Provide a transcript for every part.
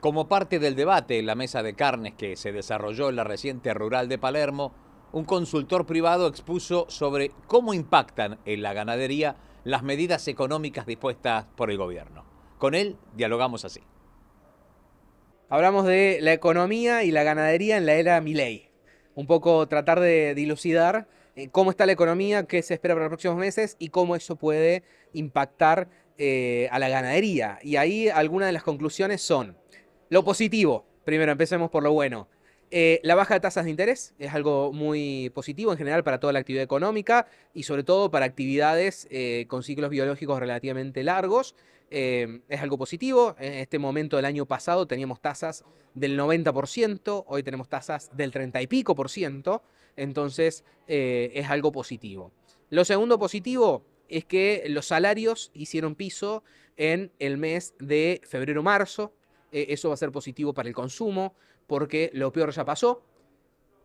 Como parte del debate en la mesa de carnes que se desarrolló en la reciente rural de Palermo, un consultor privado expuso sobre cómo impactan en la ganadería las medidas económicas dispuestas por el gobierno. Con él dialogamos así. Hablamos de la economía y la ganadería en la era Milei. Un poco tratar de dilucidar eh, cómo está la economía, qué se espera para los próximos meses y cómo eso puede impactar eh, a la ganadería. Y ahí algunas de las conclusiones son lo positivo, primero empecemos por lo bueno. Eh, la baja de tasas de interés es algo muy positivo en general para toda la actividad económica y sobre todo para actividades eh, con ciclos biológicos relativamente largos. Eh, es algo positivo. En este momento del año pasado teníamos tasas del 90%, hoy tenemos tasas del 30 y pico por ciento, entonces es algo positivo. Lo segundo positivo es que los salarios hicieron piso en el mes de febrero-marzo, e-, eso va a ser positivo para el consumo, porque lo peor ya pasó.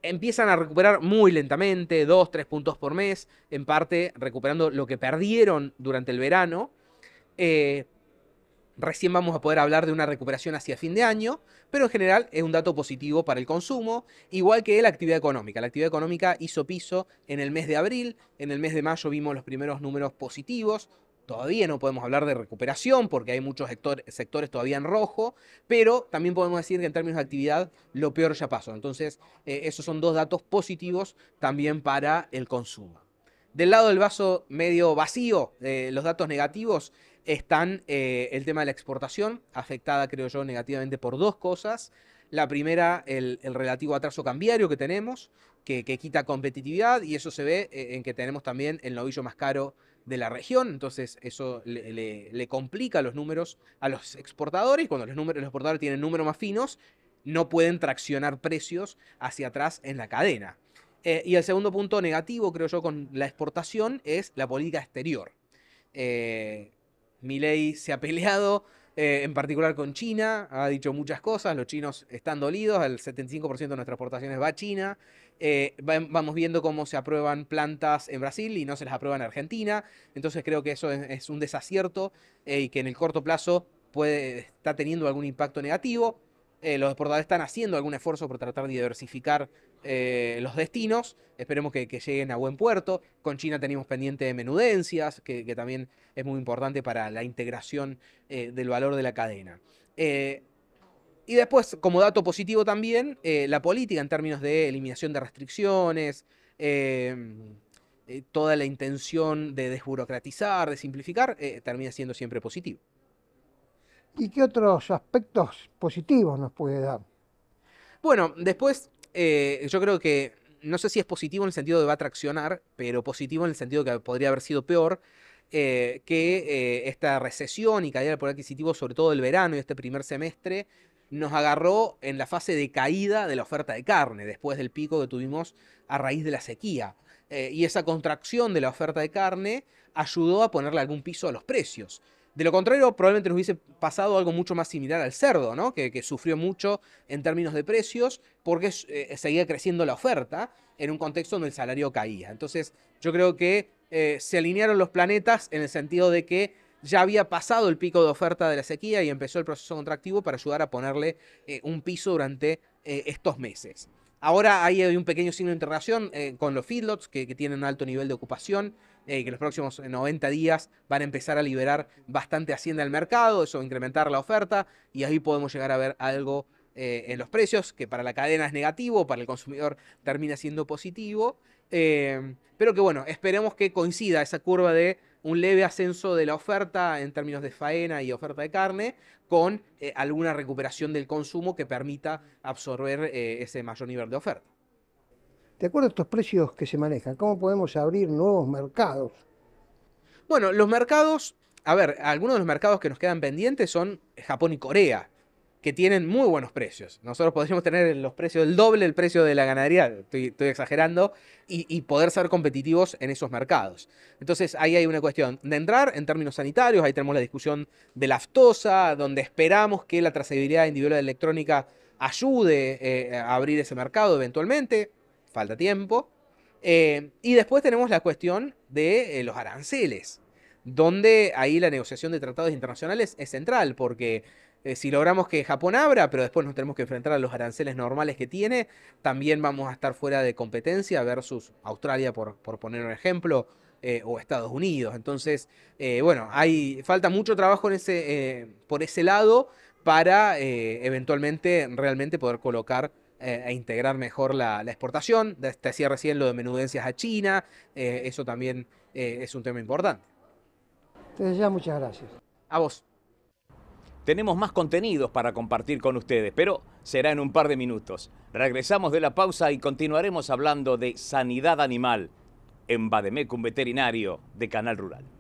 Empiezan a recuperar muy lentamente, dos tres puntos por mes, en parte recuperando lo que perdieron durante el verano. Eh, recién vamos a poder hablar de una recuperación hacia fin de año, pero en general es un dato positivo para el consumo, igual que la actividad económica. La actividad económica hizo piso en el mes de abril, en el mes de mayo vimos los primeros números positivos, Todavía no podemos hablar de recuperación porque hay muchos sectores todavía en rojo, pero también podemos decir que en términos de actividad lo peor ya pasó. Entonces, eh, esos son dos datos positivos también para el consumo. Del lado del vaso medio vacío, eh, los datos negativos están eh, el tema de la exportación, afectada creo yo negativamente por dos cosas. La primera, el, relativo atraso cambiario que tenemos, que, quita competitividad y eso se ve en que tenemos también el novillo más caro de la región, entonces eso le, complica los números a los exportadores, cuando los, números, los exportadores tienen números más finos, no pueden traccionar precios hacia atrás en la cadena. Eh, y el segundo punto negativo, creo yo, con la exportación es la política exterior. Eh, Mi ley se ha peleado eh, en particular con China, ha dicho muchas cosas, los chinos están dolidos, el 75% de nuestras exportaciones va a China, eh, vamos viendo cómo se aprueban plantas en Brasil y no se las aprueban en Argentina, entonces creo que eso es, un desacierto eh, y que en el corto plazo puede, está teniendo algún impacto negativo. los exportadores están haciendo algún esfuerzo por tratar de diversificar eh, los destinos. Esperemos que, lleguen a buen puerto. Con China tenemos pendiente de menudencias, que, también es muy importante para la integración eh, del valor de la cadena. Eh, y después, como dato positivo también, la política en términos de eliminación de restricciones, toda la intención de desburocratizar, de simplificar, termina siendo siempre positivo. ¿Y qué otros aspectos positivos nos puede dar? Bueno, después eh, yo creo que, no sé si es positivo en el sentido de va a traccionar, pero positivo en el sentido de que podría haber sido peor. Eh, que eh, esta recesión y caída del poder adquisitivo, sobre todo el verano y este primer semestre, nos agarró en la fase de caída de la oferta de carne, después del pico que tuvimos a raíz de la sequía. y esa contracción de la oferta de carne ayudó a ponerle algún piso a los precios. De lo contrario, probablemente nos hubiese pasado algo mucho más similar al cerdo, que, sufrió mucho en términos de precios porque eh, seguía creciendo la oferta en un contexto donde el salario caía. Entonces, yo creo que eh, se alinearon los planetas en el sentido de que ya había pasado el pico de oferta de la sequía y empezó el proceso contractivo para ayudar a ponerle eh, un piso durante estos meses. Ahora hay un pequeño signo de interacción eh, con los feedlots que, tienen tienen alto nivel de ocupación, y eh, que los próximos 90 eh, días van a empezar a liberar bastante hacienda al mercado, eso incrementar la oferta y ahí podemos llegar a ver algo en los precios que para la cadena es negativo, para el consumidor termina siendo positivo, pero que bueno, esperemos que coincida esa curva de un leve ascenso de la oferta en términos de faena y oferta de carne, con eh, alguna recuperación del consumo que permita absorber eh, ese mayor nivel de oferta. De acuerdo a estos precios que se manejan, ¿cómo podemos abrir nuevos mercados? Bueno, los mercados, a ver, algunos de los mercados que nos quedan pendientes son Japón y Corea que tienen muy buenos precios. Nosotros podríamos tener los precios, el doble el precio de la ganadería, estoy, exagerando, y, poder ser competitivos en esos mercados. Entonces ahí hay una cuestión de entrar en términos sanitarios, ahí tenemos la discusión de la aftosa, donde esperamos que la trazabilidad individual de electrónica ayude eh, a abrir ese mercado eventualmente, falta tiempo. Eh, y después tenemos la cuestión de eh, los aranceles, donde ahí la negociación de tratados internacionales es central, porque eh, si logramos que Japón abra, pero después nos tenemos que enfrentar a los aranceles normales que tiene, también vamos a estar fuera de competencia versus Australia, por, por poner un ejemplo, eh, o Estados Unidos. Entonces, eh, bueno, hay, falta mucho trabajo por ese lado para eventualmente realmente poder colocar e integrar mejor la, exportación. Te decía recién lo de menudencias a China, eso también es un tema importante. Desde ya, muchas gracias. A vos tenemos más contenidos para compartir con ustedes, pero será en un par de minutos. Regresamos de la pausa y continuaremos hablando de sanidad animal en Bademecum Veterinario de Canal Rural.